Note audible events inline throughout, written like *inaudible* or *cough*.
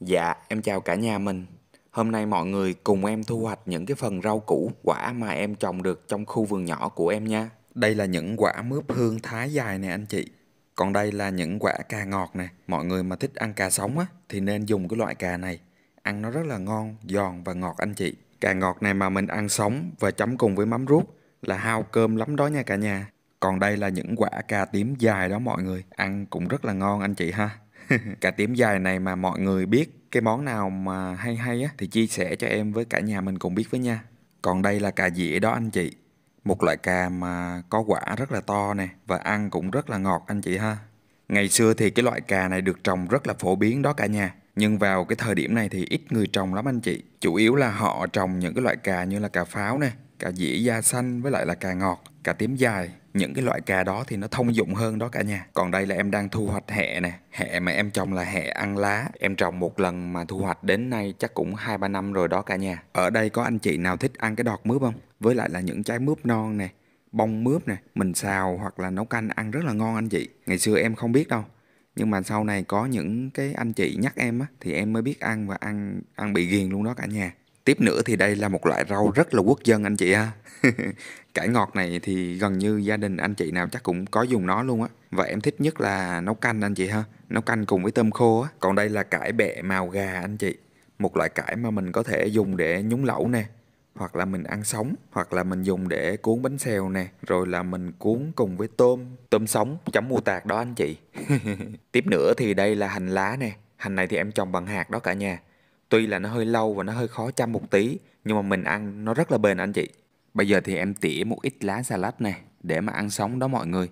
Dạ, em chào cả nhà mình. Hôm nay mọi người cùng em thu hoạch những cái phần rau củ, quả mà em trồng được trong khu vườn nhỏ của em nha. Đây là những quả mướp hương thái dài nè anh chị. Còn đây là những quả cà ngọt nè. Mọi người mà thích ăn cà sống á, thì nên dùng cái loại cà này. Ăn nó rất là ngon, giòn và ngọt anh chị. Cà ngọt này mà mình ăn sống và chấm cùng với mắm ruốc là hao cơm lắm đó nha cả nhà. Còn đây là những quả cà tím dài đó mọi người, ăn cũng rất là ngon anh chị ha. *laughs* cả tiếm dài này mà mọi người biết cái món nào mà hay hay á thì chia sẻ cho em với cả nhà mình cùng biết với nha. Còn đây là cà dĩa đó anh chị. Một loại cà mà có quả rất là to nè và ăn cũng rất là ngọt anh chị ha. Ngày xưa thì cái loại cà này được trồng rất là phổ biến đó cả nhà. Nhưng vào cái thời điểm này thì ít người trồng lắm anh chị. Chủ yếu là họ trồng những cái loại cà như là cà pháo nè, cà dĩa da xanh với lại là cà ngọt, cà tím dài những cái loại cà đó thì nó thông dụng hơn đó cả nhà còn đây là em đang thu hoạch hẹ nè hẹ mà em trồng là hẹ ăn lá em trồng một lần mà thu hoạch đến nay chắc cũng hai ba năm rồi đó cả nhà ở đây có anh chị nào thích ăn cái đọt mướp không với lại là những trái mướp non nè bông mướp nè mình xào hoặc là nấu canh ăn rất là ngon anh chị ngày xưa em không biết đâu nhưng mà sau này có những cái anh chị nhắc em á thì em mới biết ăn và ăn ăn bị ghiền luôn đó cả nhà Tiếp nữa thì đây là một loại rau rất là quốc dân anh chị ha. *laughs* Cải ngọt này thì gần như gia đình anh chị nào chắc cũng có dùng nó luôn á. Và em thích nhất là nấu canh anh chị ha. Nấu canh cùng với tôm khô á. Còn đây là cải bẹ màu gà anh chị. Một loại cải mà mình có thể dùng để nhúng lẩu nè, hoặc là mình ăn sống hoặc là mình dùng để cuốn bánh xèo nè rồi là mình cuốn cùng với tôm tôm sống chấm mù tạc đó anh chị *laughs* tiếp nữa thì đây là hành lá nè hành này thì em trồng bằng hạt đó cả nhà Tuy là nó hơi lâu và nó hơi khó chăm một tí, nhưng mà mình ăn nó rất là bền anh chị. Bây giờ thì em tỉa một ít lá salad này để mà ăn sống đó mọi người.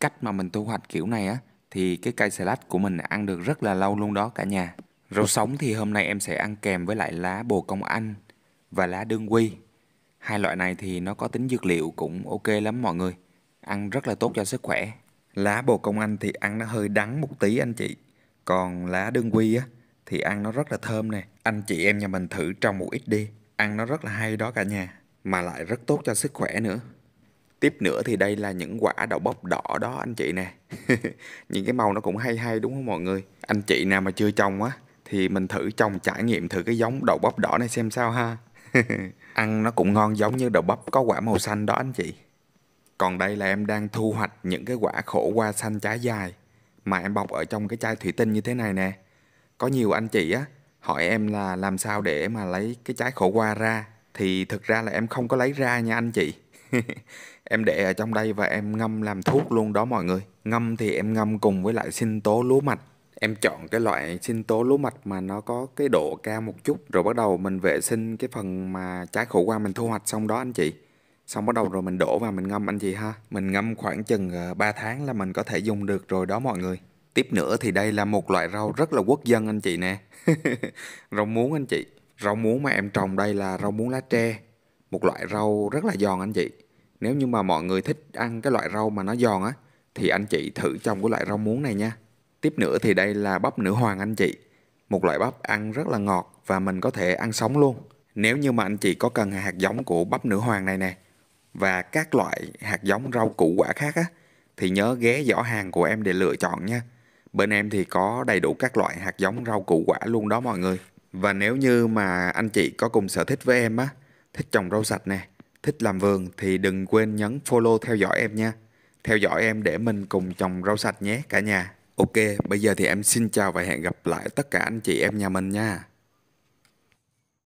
Cách mà mình thu hoạch kiểu này á, thì cái cây salad của mình ăn được rất là lâu luôn đó cả nhà. Rau sống thì hôm nay em sẽ ăn kèm với lại lá bồ công anh và lá đương quy. Hai loại này thì nó có tính dược liệu cũng ok lắm mọi người. Ăn rất là tốt cho sức khỏe. Lá bồ công anh thì ăn nó hơi đắng một tí anh chị. Còn lá đương quy á thì ăn nó rất là thơm nè. Anh chị em nhà mình thử trồng một ít đi. Ăn nó rất là hay đó cả nhà, mà lại rất tốt cho sức khỏe nữa. Tiếp nữa thì đây là những quả đậu bắp đỏ đó anh chị nè. *laughs* những cái màu nó cũng hay hay đúng không mọi người? Anh chị nào mà chưa trồng á thì mình thử trồng trải nghiệm thử cái giống đậu bắp đỏ này xem sao ha. *laughs* ăn nó cũng ngon giống như đậu bắp có quả màu xanh đó anh chị. Còn đây là em đang thu hoạch những cái quả khổ qua xanh trái dài mà em bọc ở trong cái chai thủy tinh như thế này nè. Có nhiều anh chị á hỏi em là làm sao để mà lấy cái trái khổ qua ra thì thực ra là em không có lấy ra nha anh chị. *laughs* em để ở trong đây và em ngâm làm thuốc luôn đó mọi người. Ngâm thì em ngâm cùng với lại sinh tố lúa mạch. Em chọn cái loại sinh tố lúa mạch mà nó có cái độ cao một chút rồi bắt đầu mình vệ sinh cái phần mà trái khổ qua mình thu hoạch xong đó anh chị. Xong bắt đầu rồi mình đổ vào mình ngâm anh chị ha. Mình ngâm khoảng chừng 3 ờ, tháng là mình có thể dùng được rồi đó mọi người. Tiếp nữa thì đây là một loại rau rất là quốc dân anh chị nè. *laughs* rau muống anh chị. Rau muống mà em trồng đây là rau muống lá tre. Một loại rau rất là giòn anh chị. Nếu như mà mọi người thích ăn cái loại rau mà nó giòn á, thì anh chị thử trồng cái loại rau muống này nha. Tiếp nữa thì đây là bắp nữ hoàng anh chị. Một loại bắp ăn rất là ngọt và mình có thể ăn sống luôn. Nếu như mà anh chị có cần hạt giống của bắp nữ hoàng này nè và các loại hạt giống rau củ quả khác á thì nhớ ghé giỏ hàng của em để lựa chọn nha. Bên em thì có đầy đủ các loại hạt giống rau củ quả luôn đó mọi người. Và nếu như mà anh chị có cùng sở thích với em á, thích trồng rau sạch nè, thích làm vườn thì đừng quên nhấn follow theo dõi em nha. Theo dõi em để mình cùng trồng rau sạch nhé cả nhà. Ok, bây giờ thì em xin chào và hẹn gặp lại tất cả anh chị em nhà mình nha.